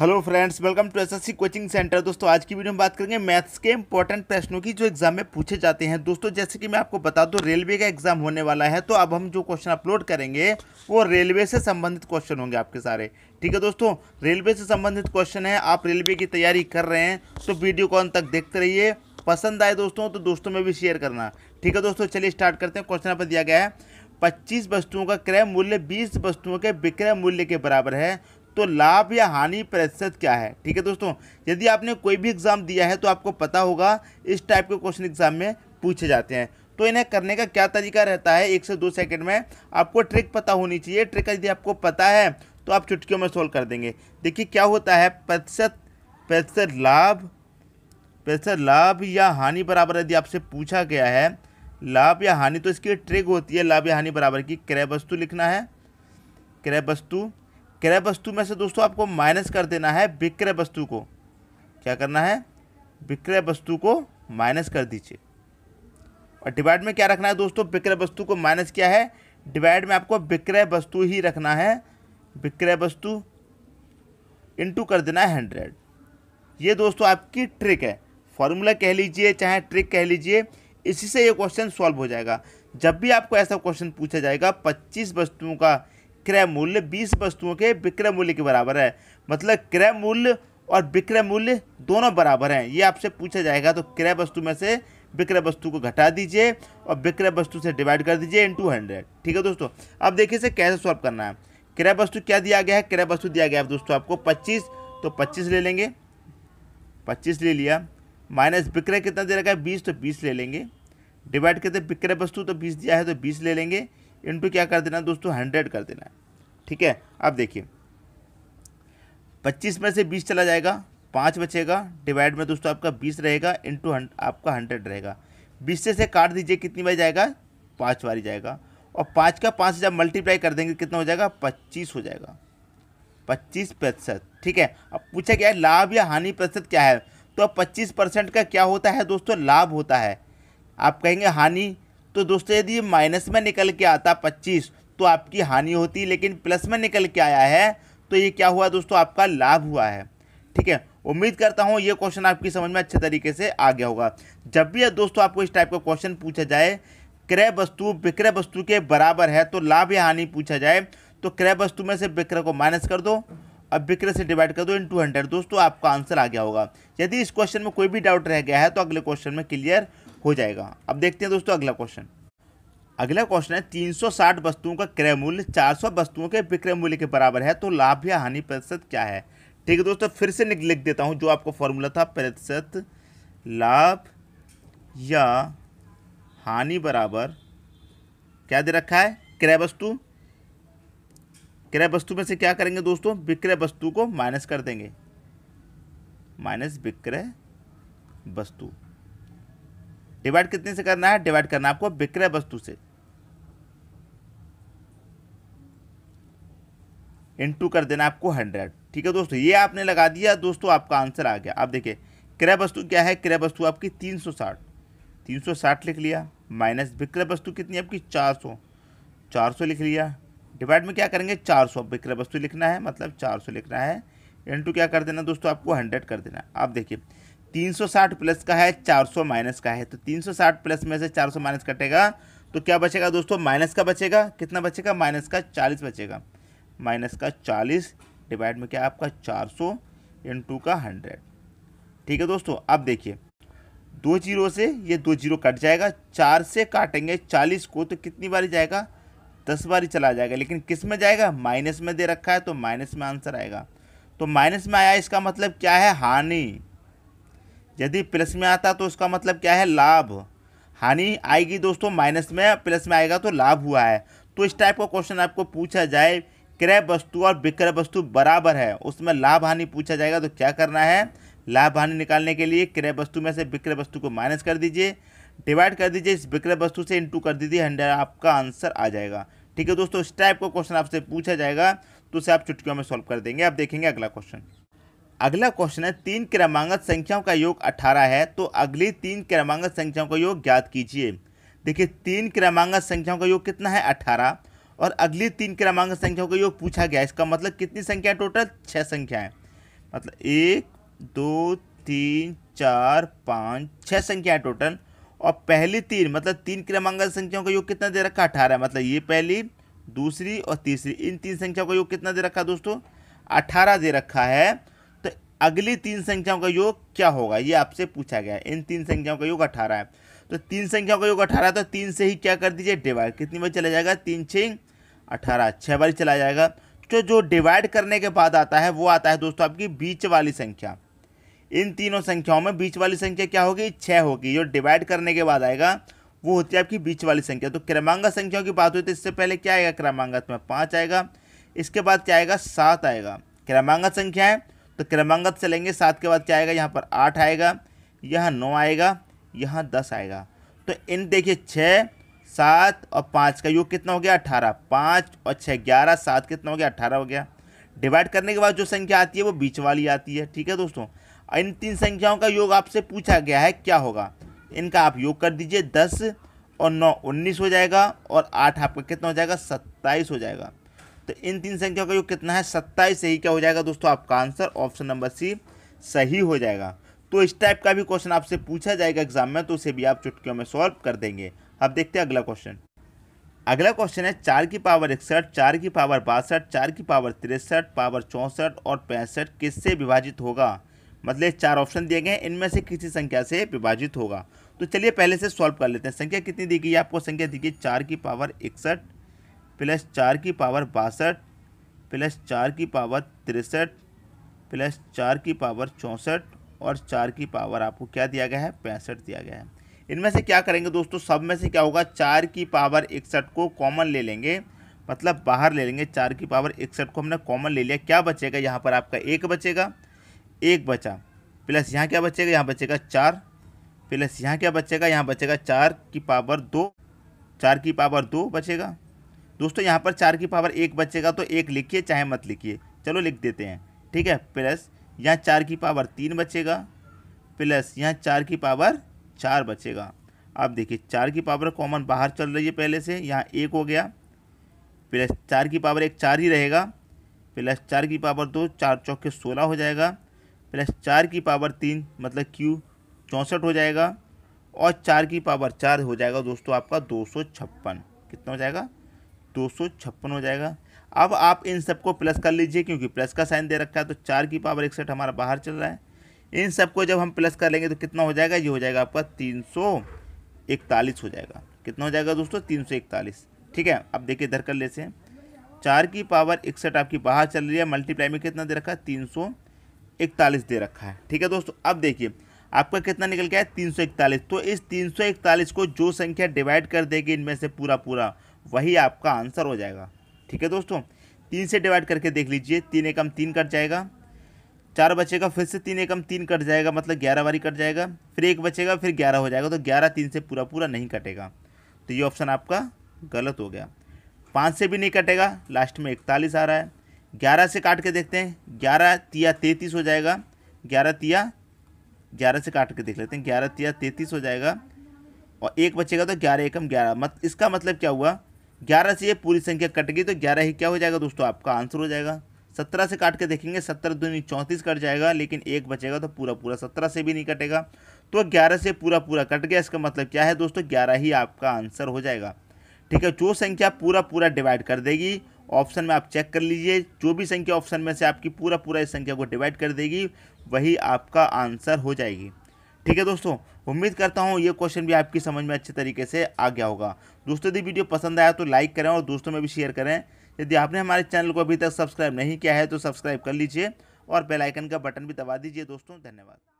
hello friends welcome to SSC coaching centre दोस्तों आज की वीडियो में बात करेंगे मैथ्स के इंपॉर्टेंट प्रश्नों की जो एग्जाम में पूछे जाते हैं दोस्तों जैसे कि मैं आपको बता दूं रेलवे का एग्जाम होने वाला है तो अब हम जो क्वेश्चन अपलोड करेंगे वो रेलवे से संबंधित क्वेश्चन होंगे आपके सारे ठीक है दोस्तों रेलवे से संबंधित क्वेश्चन है आप रेलवे की तैयारी कर रहे हैं तो वीडियो को तक देखते रहिए पसंद आए दोस्तों तो दोस्तों में भी शेयर करना ठीक है दोस्तों चलिए स्टार्ट करते हैं क्वेश्चन पर दिया गया है पच्चीस वस्तुओं का क्रय मूल्य बीस वस्तुओं के विक्रय मूल्य के बराबर है तो लाभ या हानि प्रतिशत क्या है ठीक है दोस्तों यदि आपने कोई भी एग्ज़ाम दिया है तो आपको पता होगा इस टाइप के क्वेश्चन एग्ज़ाम में पूछे जाते हैं तो इन्हें करने का क्या तरीका रहता है एक से दो सेकंड में आपको ट्रिक पता होनी चाहिए ट्रिक यदि आपको पता है तो आप चुटकियों में सोल्व कर देंगे देखिए क्या होता है प्रतिशत प्रतिशत लाभ प्रतिशत लाभ या हानि बराबर यदि आपसे पूछा गया है लाभ या हानि तो इसकी ट्रिक होती है लाभ या हानि बराबर की क्रय वस्तु लिखना है क्रय वस्तु क्रय वस्तु में से दोस्तों आपको माइनस कर देना है विक्रय वस्तु को क्या करना है विक्रय वस्तु को माइनस कर दीजिए और डिवाइड में क्या रखना है दोस्तों विक्रय वस्तु को माइनस क्या है डिवाइड में आपको विक्रय वस्तु ही रखना है विक्रय वस्तु इंटू कर देना है हंड्रेड ये दोस्तों आपकी ट्रिक है फॉर्मूला कह लीजिए चाहे ट्रिक कह लीजिए इसी से ये क्वेश्चन सॉल्व हो जाएगा जब भी आपको ऐसा क्वेश्चन पूछा जाएगा पच्चीस वस्तुओं का क्रय मूल्य बीस वस्तुओं के विक्रय मूल्य के बराबर है मतलब क्रय मूल्य और विक्रय मूल्य दोनों बराबर हैं ये आपसे पूछा जाएगा तो क्रय वस्तु में से विक्रय वस्तु को घटा दीजिए और विक्रय वस्तु से डिवाइड कर दीजिए इन टू हंड्रेड ठीक है दोस्तों अब देखिए इसे कैसे सॉल्व करना है क्रय वस्तु क्या दिया गया है क्रय वस्तु दिया गया है दोस्तों आपको पच्चीस तो पच्चीस ले लेंगे पच्चीस ले लिया माइनस विक्रय कितना दे रखा है बीस तो बीस ले लेंगे डिवाइड करते विक्रय वस्तु तो बीस दिया है तो बीस ले लेंगे इंटू क्या कर देना दोस्तों हंड्रेड कर देना है ठीक है अब देखिए पच्चीस में से बीस चला जाएगा पाँच बचेगा डिवाइड में दोस्तों आपका बीस रहेगा इंटू आपका हंड्रेड रहेगा बीस से, से काट दीजिए कितनी बार जाएगा पाँच बार जाएगा और पाँच का पाँच हज़ार मल्टीप्लाई कर देंगे कितना हो जाएगा पच्चीस हो जाएगा पच्चीस प्रतिशत ठीक है अब पूछा गया है लाभ या हानि प्रतिशत क्या है तो अब पच्चीस परसेंट का क्या होता है दोस्तों लाभ होता है आप कहेंगे हानि तो दोस्तों यदि माइनस में निकल के आता पच्चीस तो आपकी हानि होती लेकिन प्लस में निकल के आया है तो ये क्या हुआ दोस्तों आपका लाभ हुआ है ठीक है उम्मीद करता हूँ ये क्वेश्चन आपकी समझ में अच्छे तरीके से आ गया होगा जब भी दोस्तों आपको इस टाइप का क्वेश्चन पूछा जाए क्रय वस्तु विक्रय वस्तु के बराबर है तो लाभ या हानि पूछा जाए तो क्रय वस्तु में से विक्रय को माइनस कर दो अब विक्रय से डिवाइड कर दो इन टू हंड्रेड दोस्तों आपका आंसर आ गया होगा यदि इस क्वेश्चन में कोई भी डाउट रह गया है तो अगले क्वेश्चन में क्लियर हो जाएगा अब देखते हैं दोस्तों अगला क्वेश्चन अगला क्वेश्चन है 360 वस्तुओं का क्रय मूल्य 400 वस्तुओं के विक्रय मूल्य के बराबर है तो लाभ या हानि प्रतिशत क्या है ठीक है दोस्तों फिर से लिख देता हूँ जो आपको फॉर्मूला था प्रतिशत लाभ या हानि बराबर क्या दे रखा है क्रय वस्तु क्रय वस्तु में से क्या करेंगे दोस्तों विक्रय वस्तु को माइनस कर देंगे माइनस विक्रय वस्तु डिवाइड कितने से करना है डिवाइड करना आपको विक्रय वस्तु से इंटू कर देना आपको हंड्रेड ठीक है दोस्तों ये आपने लगा दिया दोस्तों आपका आंसर आ गया आप देखिए क्रय वस्तु क्या है क्रय वस्तु आपकी तीन सौ साठ तीन सौ साठ लिख लिया माइनस विक्रय वस्तु कितनी आपकी चार सौ चार सौ लिख लिया डिवाइड में क्या करेंगे चार सौ विक्रय वस्तु लिखना है मतलब चार सौ लिखना है इंटू क्या कर देना दोस्तों आपको हंड्रेड कर देना आप देखिए 360 प्लस का है 400 माइनस का है तो 360 प्लस में से 400 माइनस कटेगा तो क्या बचेगा दोस्तों माइनस का बचेगा कितना बचेगा माइनस का 40 बचेगा माइनस का 40 डिवाइड में क्या आपका 400 सौ का 100 ठीक है दोस्तों अब देखिए दो जीरो से ये दो जीरो कट जाएगा चार से काटेंगे चालीस को तो कितनी बारी जाएगा दस बारी चला जाएगा लेकिन किस में जाएगा माइनस में दे रखा है तो माइनस में आंसर आएगा तो माइनस में आया इसका मतलब क्या है हानि यदि प्लस में आता तो उसका मतलब क्या है लाभ हानि आएगी दोस्तों माइनस में प्लस में आएगा तो लाभ हुआ है तो इस टाइप का क्वेश्चन आपको पूछा जाए क्रय वस्तु और विक्रय वस्तु बराबर है उसमें लाभ हानि पूछा जाएगा तो क्या करना है लाभ हानि निकालने के लिए क्रय वस्तु में से विक्रय वस्तु को माइनस कर दीजिए डिवाइड कर दीजिए इस विक्रय वस्तु से इंटू कर दीजिए हंड्रेड आपका आंसर आ जाएगा ठीक है दोस्तों इस टाइप का क्वेश्चन आपसे पूछा जाएगा तो उसे आप चुटकियों में सॉल्व कर देंगे आप देखेंगे अगला क्वेश्चन अगला क्वेश्चन है तीन क्रमांगत संख्याओं का योग अठारह है तो अगली तीन क्रमांगत संख्याओं का योग ज्ञात कीजिए देखिए तीन क्रमांगत संख्याओं का योग कितना है अठारह और अगली तीन क्रमांगत संख्याओं का योग पूछा गया इसका मतलब कितनी संख्या है टोटल छः है मतलब एक दो तीन चार पाँच छः है टोटल और पहली तीन मतलब तीन क्रमांगत संख्याओं का योग कितना दे रखा अठारह मतलब ये पहली दूसरी और तीसरी इन तीन संख्याओं का योग कितना दे रखा दोस्तों अठारह दे रखा है अगली तीन संख्याओं का योग क्या होगा ये आपसे पूछा गया है इन तीन संख्याओं का योग अठारह है तो तीन संख्याओं का योग अठारह तो तीन से ही क्या कर दीजिए डिवाइड कितनी बार चला जाएगा तीन छः अठारह छः बार चला जाएगा तो जो डिवाइड करने के बाद आता है वो आता है दोस्तों आपकी बीच वाली संख्या इन तीनों संख्याओं में बीच वाली संख्या क्या होगी छः होगी जो डिवाइड करने के बाद आएगा वो होती है आपकी बीच वाली संख्या तो क्रमांक संख्याओं की बात हुई तो इससे पहले क्या आएगा क्रमांगत में पाँच आएगा इसके बाद क्या आएगा सात आएगा क्रमांक संख्या है तो क्रमांगत से लेंगे सात के बाद क्या आएगा यहाँ पर आठ आएगा यहाँ नौ आएगा यहाँ दस आएगा तो इन देखिए छः सात और पाँच का योग कितना हो गया अट्ठारह पाँच और छः ग्यारह सात कितना हो गया अट्ठारह हो गया डिवाइड करने के बाद जो संख्या आती है वो बीच वाली आती है ठीक है दोस्तों इन तीन संख्याओं का योग आपसे पूछा गया है क्या होगा इनका आप योग कर दीजिए दस और नौ उन्नीस हो जाएगा और आठ आपका कितना हो जाएगा सत्ताईस हो जाएगा तो इन तीन संख्याओं का योग कितना है सत्ताईस सही क्या हो जाएगा दोस्तों आपका आंसर ऑप्शन नंबर सी सही हो जाएगा तो इस टाइप का भी क्वेश्चन आपसे पूछा जाएगा एग्जाम में तो उसे भी आप चुटकियों में सॉल्व कर देंगे अब देखते हैं अगला क्वेश्चन अगला क्वेश्चन है चार की पावर इकसठ चार की पावर बासठ चार की पावर तिरसठ पावर चौंसठ और पैंसठ किससे विभाजित होगा मतलब चार ऑप्शन दिए गए हैं इनमें से किसी संख्या से विभाजित होगा तो चलिए पहले से सॉल्व कर लेते हैं संख्या कितनी दी गई आपको संख्या दी गई चार की पावर इकसठ प्लस चार की पावर बासठ प्लस चार की पावर तिरसठ प्लस चार की पावर चौंसठ और चार की पावर आपको क्या दिया गया है पैंसठ दिया गया है इनमें से क्या करेंगे दोस्तों सब में से क्या होगा चार की पावर इकसठ को कॉमन ले लेंगे मतलब बाहर ले लेंगे चार की पावर इकसठ को हमने कॉमन ले लिया क्या बचेगा यहाँ पर आपका एक बचेगा एक बचा प्लस यहाँ क्या बचेगा यहाँ बचेगा चार प्लस यहाँ क्या बचेगा यहाँ बचेगा चार की पावर दो चार की पावर दो बचेगा दोस्तों यहाँ पर चार की पावर एक बचेगा तो एक लिखिए चाहे मत लिखिए चलो लिख देते हैं ठीक है प्लस यहाँ चार की पावर तीन बचेगा प्लस यहाँ चार की पावर चार बचेगा आप देखिए चार की पावर कॉमन बाहर चल रही है पहले से यहाँ एक हो गया प्लस चार की पावर एक चार ही रहेगा प्लस चार की पावर दो चार चौके सोलह हो जाएगा प्लस चार की पावर तीन मतलब क्यू चौंसठ हो जाएगा और चार की पावर चार हो जाएगा दोस्तों आपका दो सौ छप्पन कितना हो जाएगा दो हो जाएगा अब आप इन सबको प्लस कर लीजिए क्योंकि प्लस का साइन दे रखा है तो चार की पावर इकसठ हमारा बाहर चल रहा है इन सबको जब हम प्लस कर लेंगे तो कितना हो जाएगा ये हो जाएगा आपका तीन सौ इकतालीस हो जाएगा कितना हो जाएगा दोस्तों तीन सौ इकतालीस ठीक है अब देखिए इधर कर लेते हैं चार की पावर इकसठ आपकी बाहर चल रही है मल्टीप्लाई में कितना दे रखा है तीन सौ इकतालीस दे रखा है ठीक है दोस्तों अब देखिए आपका कितना निकल गया है तीन सौ इकतालीस तो इस तीन सौ इकतालीस को जो संख्या डिवाइड कर देगी इनमें से पूरा पूरा वही आपका आंसर हो जाएगा ठीक है दोस्तों तीन से डिवाइड करके देख लीजिए तीन एकम तीन कट जाएगा चार बचेगा फिर से तीन एकम तीन कट जाएगा मतलब ग्यारह बारी कट जाएगा फिर एक बचेगा फिर ग्यारह हो जाएगा तो ग्यारह तीन से पूरा पूरा नहीं कटेगा तो ये ऑप्शन आपका गलत हो गया पाँच से भी नहीं कटेगा लास्ट में इकतालीस आ रहा है ग्यारह से काट के देखते हैं ग्यारह तिया तैंतीस हो जाएगा ग्यारह तिया ग्यारह से काट के देख लेते हैं ग्यारह तिया तैंतीस हो जाएगा और एक बचेगा तो ग्यारह एकम ग्यारह मत इसका मतलब क्या हुआ ग्यारह से ये पूरी संख्या कट गई तो ग्यारह ही क्या हो जाएगा दोस्तों आपका आंसर हो जाएगा सत्रह से काट के देखेंगे सत्रह दूनी चौंतीस कट जाएगा लेकिन एक बचेगा तो पूरा पूरा सत्रह से भी नहीं कटेगा तो ग्यारह से पूरा पूरा कट गया इसका मतलब क्या है दोस्तों ग्यारह ही आपका आंसर हो जाएगा ठीक है जो संख्या पूरा पूरा डिवाइड कर देगी ऑप्शन में आप चेक कर लीजिए जो भी संख्या ऑप्शन में से आपकी पूरा पूरा इस संख्या को डिवाइड कर देगी वही आपका आंसर हो जाएगी ठीक है दोस्तों उम्मीद करता हूँ ये क्वेश्चन भी आपकी समझ में अच्छे तरीके से आ गया होगा दोस्तों यदि वीडियो पसंद आया तो लाइक करें और दोस्तों में भी शेयर करें यदि आपने हमारे चैनल को अभी तक सब्सक्राइब नहीं किया है तो सब्सक्राइब कर लीजिए और बेलाइकन का बटन भी दबा दीजिए दोस्तों धन्यवाद